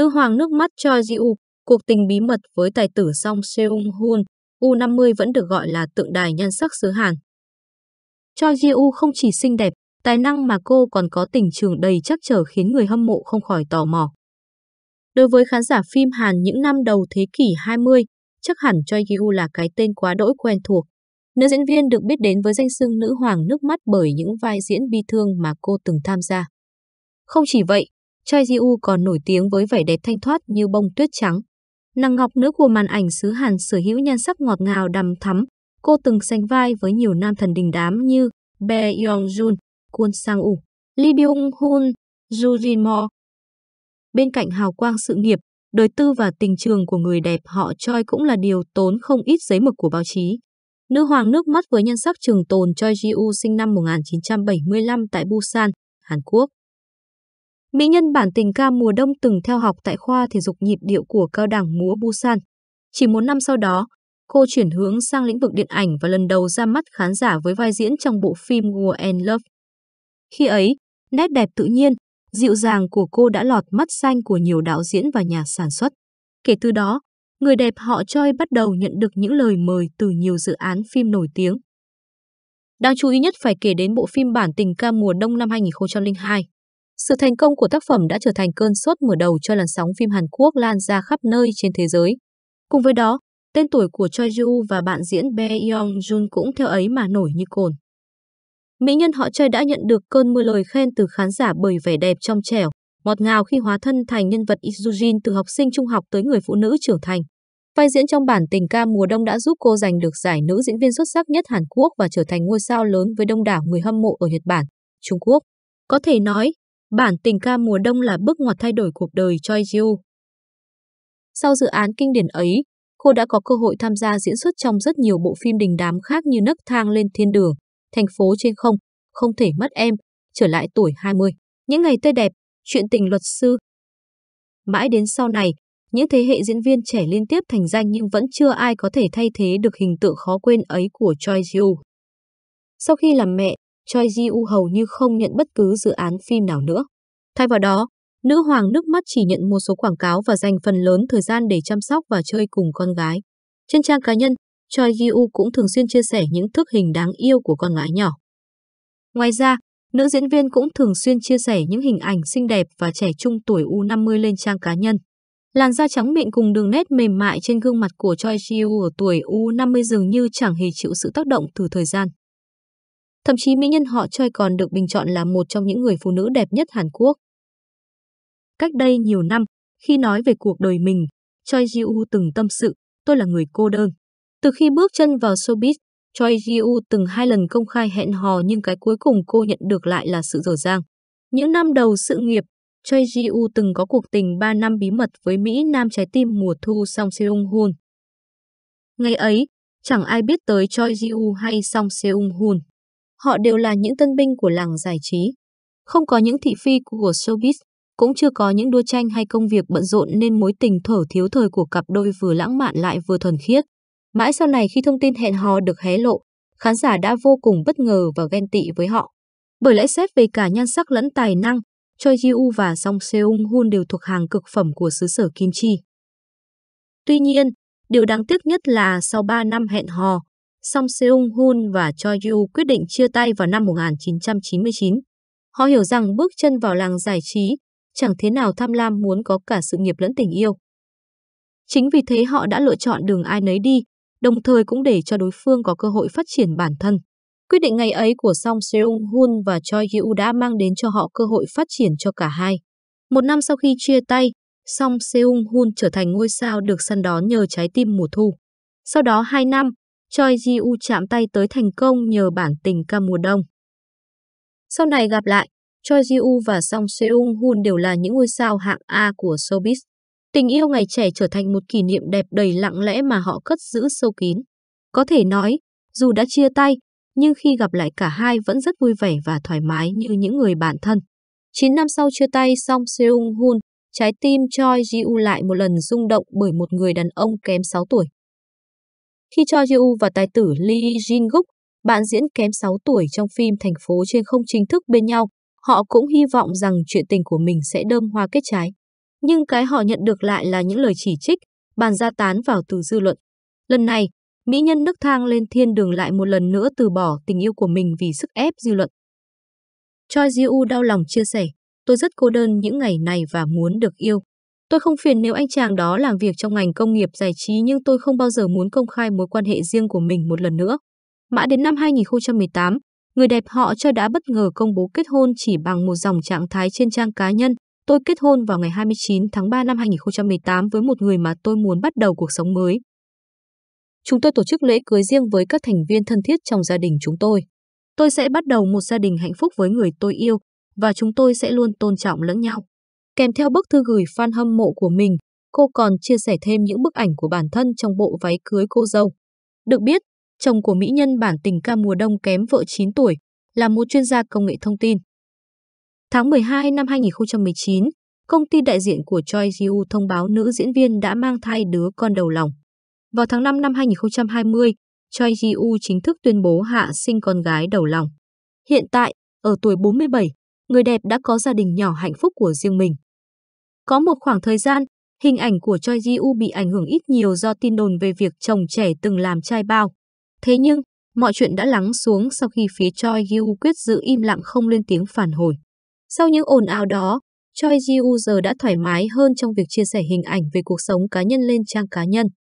Nữ hoàng nước mắt Choi Ji-u, cuộc tình bí mật với tài tử song Seung-hun, U50 vẫn được gọi là tượng đài nhan sắc xứ Hàn. Choi Ji-u không chỉ xinh đẹp, tài năng mà cô còn có tình trường đầy chắc trở khiến người hâm mộ không khỏi tò mò. Đối với khán giả phim Hàn những năm đầu thế kỷ 20, chắc hẳn Choi Ji-u là cái tên quá đỗi quen thuộc. Nữ diễn viên được biết đến với danh xưng nữ hoàng nước mắt bởi những vai diễn bi thương mà cô từng tham gia. Không chỉ vậy, Choi Ji-u còn nổi tiếng với vẻ đẹp thanh thoát như bông tuyết trắng. Nàng ngọc nữ của màn ảnh xứ Hàn sở hữu nhan sắc ngọt ngào đằm thắm. Cô từng sánh vai với nhiều nam thần đình đám như Bae Yong-jun, Kwon sang woo Lee Byung-hun, Ju Jin-mo. Bên cạnh hào quang sự nghiệp, đời tư và tình trường của người đẹp họ Choi cũng là điều tốn không ít giấy mực của báo chí. Nữ hoàng nước mắt với nhan sắc trường tồn Choi Ji-u sinh năm 1975 tại Busan, Hàn Quốc. Mỹ nhân bản tình ca mùa đông từng theo học tại khoa thể dục nhịp điệu của cao đẳng múa Busan. Chỉ một năm sau đó, cô chuyển hướng sang lĩnh vực điện ảnh và lần đầu ra mắt khán giả với vai diễn trong bộ phim War and Love. Khi ấy, nét đẹp tự nhiên, dịu dàng của cô đã lọt mắt xanh của nhiều đạo diễn và nhà sản xuất. Kể từ đó, người đẹp họ Choi bắt đầu nhận được những lời mời từ nhiều dự án phim nổi tiếng. Đáng chú ý nhất phải kể đến bộ phim Bản tình ca mùa đông năm 2002. Sự thành công của tác phẩm đã trở thành cơn sốt mở đầu cho làn sóng phim Hàn Quốc lan ra khắp nơi trên thế giới. Cùng với đó, tên tuổi của Choi Ju và bạn diễn Bae Young Jun cũng theo ấy mà nổi như cồn. Mỹ nhân họ Choi đã nhận được cơn mưa lời khen từ khán giả bởi vẻ đẹp trong trẻo, ngọt ngào khi hóa thân thành nhân vật Isujin từ học sinh trung học tới người phụ nữ trưởng thành. Vai diễn trong bản tình ca mùa đông đã giúp cô giành được giải nữ diễn viên xuất sắc nhất Hàn Quốc và trở thành ngôi sao lớn với đông đảo người hâm mộ ở Nhật Bản, Trung Quốc. Có thể nói, Bản tình ca mùa đông là bước ngoặt thay đổi cuộc đời cho IU. Sau dự án kinh điển ấy, cô đã có cơ hội tham gia diễn xuất trong rất nhiều bộ phim đình đám khác như Nấc thang lên thiên đường, Thành phố trên không, Không thể mất em, Trở lại tuổi 20, Những ngày tươi đẹp, Chuyện tình luật sư. Mãi đến sau này, những thế hệ diễn viên trẻ liên tiếp thành danh nhưng vẫn chưa ai có thể thay thế được hình tượng khó quên ấy của Choi Ju. Sau khi làm mẹ, Choi Ji-u hầu như không nhận bất cứ dự án phim nào nữa. Thay vào đó, nữ hoàng nước mắt chỉ nhận một số quảng cáo và dành phần lớn thời gian để chăm sóc và chơi cùng con gái. Trên trang cá nhân, Choi Ji-u cũng thường xuyên chia sẻ những thức hình đáng yêu của con gái nhỏ. Ngoài ra, nữ diễn viên cũng thường xuyên chia sẻ những hình ảnh xinh đẹp và trẻ trung tuổi U50 lên trang cá nhân. Làn da trắng mịn cùng đường nét mềm mại trên gương mặt của Choi Ji-u ở tuổi U50 dường như chẳng hề chịu sự tác động từ thời gian. Thậm chí mỹ nhân họ Choi còn được bình chọn là một trong những người phụ nữ đẹp nhất Hàn Quốc. Cách đây nhiều năm, khi nói về cuộc đời mình, Choi ji Woo từng tâm sự, tôi là người cô đơn. Từ khi bước chân vào showbiz, Choi ji Woo từng hai lần công khai hẹn hò nhưng cái cuối cùng cô nhận được lại là sự dở dang. Những năm đầu sự nghiệp, Choi ji Woo từng có cuộc tình 3 năm bí mật với Mỹ Nam Trái Tim mùa thu Song Seung Hoon. Ngày ấy, chẳng ai biết tới Choi ji Woo hay Song Seung Hoon. Họ đều là những tân binh của làng giải trí. Không có những thị phi của showbiz, cũng chưa có những đua tranh hay công việc bận rộn nên mối tình thở thiếu thời của cặp đôi vừa lãng mạn lại vừa thuần khiết. Mãi sau này khi thông tin hẹn hò được hé lộ, khán giả đã vô cùng bất ngờ và ghen tị với họ. Bởi lẽ xét về cả nhan sắc lẫn tài năng, Choi ji Woo và Song Seung Hun đều thuộc hàng cực phẩm của xứ sở Kim Chi. Tuy nhiên, điều đáng tiếc nhất là sau 3 năm hẹn hò, song Seung Hun và Choi Yu quyết định chia tay vào năm 1999. Họ hiểu rằng bước chân vào làng giải trí chẳng thế nào tham lam muốn có cả sự nghiệp lẫn tình yêu. Chính vì thế họ đã lựa chọn đường ai nấy đi, đồng thời cũng để cho đối phương có cơ hội phát triển bản thân. Quyết định ngày ấy của Song Seung Hun và Choi Yu đã mang đến cho họ cơ hội phát triển cho cả hai. Một năm sau khi chia tay, Song Seung Hun trở thành ngôi sao được săn đón nhờ trái tim mùa thu. Sau đó 2 năm, Choi Ji-u chạm tay tới thành công nhờ bản tình ca mùa đông. Sau này gặp lại, Choi Ji-u và Song Seung-hun đều là những ngôi sao hạng A của showbiz. Tình yêu ngày trẻ trở thành một kỷ niệm đẹp đầy lặng lẽ mà họ cất giữ sâu kín. Có thể nói, dù đã chia tay, nhưng khi gặp lại cả hai vẫn rất vui vẻ và thoải mái như những người bạn thân. 9 năm sau chia tay Song Seung-hun, trái tim Choi Ji-u lại một lần rung động bởi một người đàn ông kém 6 tuổi. Khi Cho Yu và tài tử Lee Jin Guk, bạn diễn kém 6 tuổi trong phim Thành phố trên không chính thức bên nhau, họ cũng hy vọng rằng chuyện tình của mình sẽ đơm hoa kết trái. Nhưng cái họ nhận được lại là những lời chỉ trích, bàn ra tán vào từ dư luận. Lần này, mỹ nhân nước thang lên thiên đường lại một lần nữa từ bỏ tình yêu của mình vì sức ép dư luận. Choi ji Woo đau lòng chia sẻ, tôi rất cô đơn những ngày này và muốn được yêu. Tôi không phiền nếu anh chàng đó làm việc trong ngành công nghiệp giải trí nhưng tôi không bao giờ muốn công khai mối quan hệ riêng của mình một lần nữa. mã đến năm 2018, người đẹp họ cho đã bất ngờ công bố kết hôn chỉ bằng một dòng trạng thái trên trang cá nhân. Tôi kết hôn vào ngày 29 tháng 3 năm 2018 với một người mà tôi muốn bắt đầu cuộc sống mới. Chúng tôi tổ chức lễ cưới riêng với các thành viên thân thiết trong gia đình chúng tôi. Tôi sẽ bắt đầu một gia đình hạnh phúc với người tôi yêu và chúng tôi sẽ luôn tôn trọng lẫn nhau. Kèm theo bức thư gửi fan hâm mộ của mình, cô còn chia sẻ thêm những bức ảnh của bản thân trong bộ váy cưới cô dâu. Được biết, chồng của mỹ nhân bản tình ca mùa đông kém vợ 9 tuổi, là một chuyên gia công nghệ thông tin. Tháng 12 năm 2019, công ty đại diện của Choi Ji-woo thông báo nữ diễn viên đã mang thai đứa con đầu lòng. Vào tháng 5 năm 2020, Choi Ji-woo chính thức tuyên bố hạ sinh con gái đầu lòng. Hiện tại, ở tuổi 47, người đẹp đã có gia đình nhỏ hạnh phúc của riêng mình. Có một khoảng thời gian, hình ảnh của Choi Ji-u bị ảnh hưởng ít nhiều do tin đồn về việc chồng trẻ từng làm trai bao. Thế nhưng, mọi chuyện đã lắng xuống sau khi phía Choi Ji-u quyết giữ im lặng không lên tiếng phản hồi. Sau những ồn ào đó, Choi Ji-u giờ đã thoải mái hơn trong việc chia sẻ hình ảnh về cuộc sống cá nhân lên trang cá nhân.